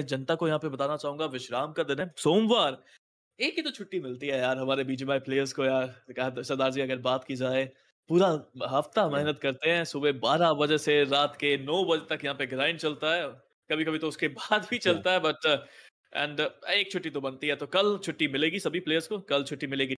जनता को यहाँ पे बताना चाहूंगा विश्राम का दिन है सोमवार एक ही तो छुट्टी मिलती है यार हमारे बीजेपी प्लेयर्स को यार तो सरदार जी अगर बात की जाए पूरा हफ्ता हाँ। मेहनत करते हैं सुबह बारह बजे से रात के नौ बजे तक यहाँ पे ग्राइंड चलता है कभी कभी तो उसके बाद भी हाँ। चलता है बट एंड एक छुट्टी तो बनती है तो कल छुट्टी मिलेगी सभी प्लेयर्स को कल छुट्टी मिलेगी